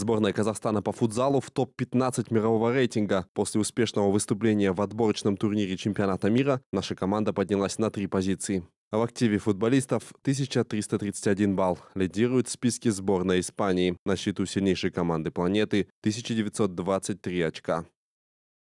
Сборная Казахстана по футзалу в топ-15 мирового рейтинга. После успешного выступления в отборочном турнире чемпионата мира наша команда поднялась на три позиции. В активе футболистов 1331 балл лидирует в списке сборной Испании. На счету сильнейшей команды планеты 1923 очка.